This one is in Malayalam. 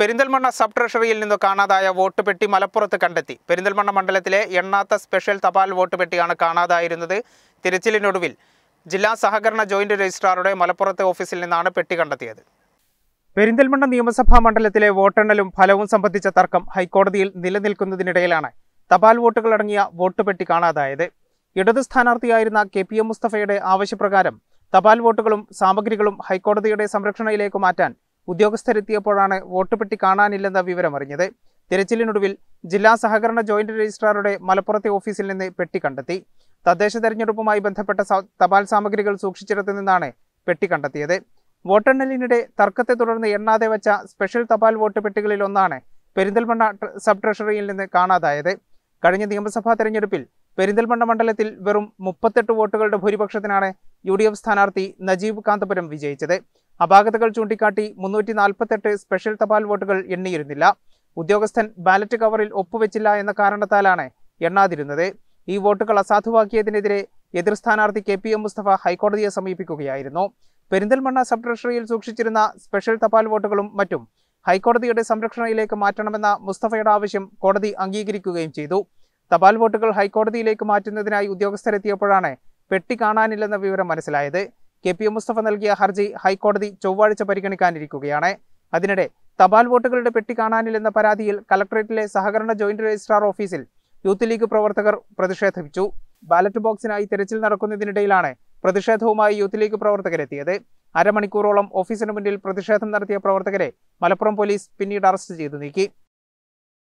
പെരിന്തൽമണ്ണ സബ് ട്രഷറിയിൽ നിന്ന് കാണാതായ വോട്ട് പെട്ടി മലപ്പുറത്ത് കണ്ടെത്തി പെരിന്തൽമണ്ണ മണ്ഡലത്തിലെ എണ്ണാത്ത സ്പെഷ്യൽ തപാൽ വോട്ട് പെട്ടിയാണ് കാണാതായിരുന്നത് തിരച്ചിലിനൊടുവിൽ ജില്ലാ സഹകരണ ജോയിന്റ് രജിസ്ട്രാറുടെ മലപ്പുറത്തെ ഓഫീസിൽ നിന്നാണ് പെട്ടി കണ്ടെത്തിയത് പെരിന്തൽമണ്ണ നിയമസഭാ മണ്ഡലത്തിലെ വോട്ടെണ്ണലും ഫലവും സംബന്ധിച്ച തർക്കം ഹൈക്കോടതിയിൽ നിലനിൽക്കുന്നതിനിടയിലാണ് തപാൽ വോട്ടുകൾ അടങ്ങിയ വോട്ട് പെട്ടി കാണാതായത് ഇടതു സ്ഥാനാർത്ഥിയായിരുന്ന കെ പി എം മുസ്തഫയുടെ ആവശ്യപ്രകാരം തപാൽ വോട്ടുകളും സാമഗ്രികളും ഹൈക്കോടതിയുടെ സംരക്ഷണയിലേക്ക് മാറ്റാൻ ഉദ്യോഗസ്ഥരെത്തിയപ്പോഴാണ് വോട്ട് പെട്ടി കാണാനില്ലെന്ന വിവരമറിഞ്ഞത് തിരച്ചിലിനൊടുവിൽ ജില്ലാ സഹകരണ ജോയിന്റ് രജിസ്ട്രാറുടെ മലപ്പുറത്തെ ഓഫീസിൽ നിന്ന് പെട്ടി കണ്ടെത്തി തദ്ദേശ തെരഞ്ഞെടുപ്പുമായി ബന്ധപ്പെട്ട തപാൽ സാമഗ്രികൾ സൂക്ഷിച്ചിടത്തു നിന്നാണ് പെട്ടി കണ്ടെത്തിയത് വോട്ടെണ്ണലിനിടെ തർക്കത്തെ തുടർന്ന് എണ്ണാതെ വച്ച സ്പെഷ്യൽ തപാൽ വോട്ട് പെട്ടികളിൽ ഒന്നാണ് പെരിന്തൽമണ്ണ സബ് ട്രഷറിയിൽ നിന്ന് കാണാതായത് കഴിഞ്ഞ നിയമസഭാ തെരഞ്ഞെടുപ്പിൽ പെരിന്തൽമണ്ണ മണ്ഡലത്തിൽ വെറും മുപ്പത്തെട്ട് വോട്ടുകളുടെ ഭൂരിപക്ഷത്തിനാണ് യു ഡി എഫ് സ്ഥാനാർത്ഥി നജീബ് കാന്തപുരം വിജയിച്ചത് അപാകതകൾ ചൂണ്ടിക്കാട്ടി മുന്നൂറ്റി നാൽപ്പത്തെട്ട് സ്പെഷ്യൽ തപാൽ വോട്ടുകൾ എണ്ണിയിരുന്നില്ല ഉദ്യോഗസ്ഥൻ ബാലറ്റ് കവറിൽ ഒപ്പുവെച്ചില്ല എന്ന കാരണത്താലാണ് എണ്ണാതിരുന്നത് ഈ വോട്ടുകൾ അസാധുവാക്കിയതിനെതിരെ എതിർ സ്ഥാനാർത്ഥി കെ പി എം മുസ്തഫ ഹൈക്കോടതിയെ സമീപിക്കുകയായിരുന്നു പെരിന്തൽമണ്ണ സബ് ട്രഷറിയിൽ സൂക്ഷിച്ചിരുന്ന സ്പെഷ്യൽ തപാൽ വോട്ടുകളും മറ്റും ഹൈക്കോടതിയുടെ സംരക്ഷണയിലേക്ക് മാറ്റണമെന്ന മുസ്തഫയുടെ ആവശ്യം കോടതി അംഗീകരിക്കുകയും ചെയ്തു തപാൽ വോട്ടുകൾ ഹൈക്കോടതിയിലേക്ക് മാറ്റുന്നതിനായി ഉദ്യോഗസ്ഥരെത്തിയപ്പോഴാണ് പെട്ടി കാണാനില്ലെന്ന വിവരം മനസ്സിലായത് കെ പി മുസ്തഫ നൽകിയ ഹർജി ഹൈക്കോടതി ചൊവ്വാഴ്ച പരിഗണിക്കാനിരിക്കുകയാണ് അതിനിടെ തപാൽ വോട്ടുകളുടെ പെട്ടി കാണാനില്ലെന്ന പരാതിയിൽ കലക്ടറേറ്റിലെ സഹകരണ ജോയിന്റ് രജിസ്ട്രാർ ഓഫീസിൽ യൂത്ത് ലീഗ് പ്രവർത്തകർ പ്രതിഷേധിച്ചു ബാലറ്റ് ബോക്സിനായി തിരച്ചിൽ നടക്കുന്നതിനിടയിലാണ് പ്രതിഷേധവുമായി യൂത്ത് ലീഗ് പ്രവർത്തകരെത്തിയത് അരമണിക്കൂറോളം ഓഫീസിന് മുന്നിൽ പ്രതിഷേധം നടത്തിയ പ്രവർത്തകരെ മലപ്പുറം പോലീസ് പിന്നീട് അറസ്റ്റ് ചെയ്തു നീക്കി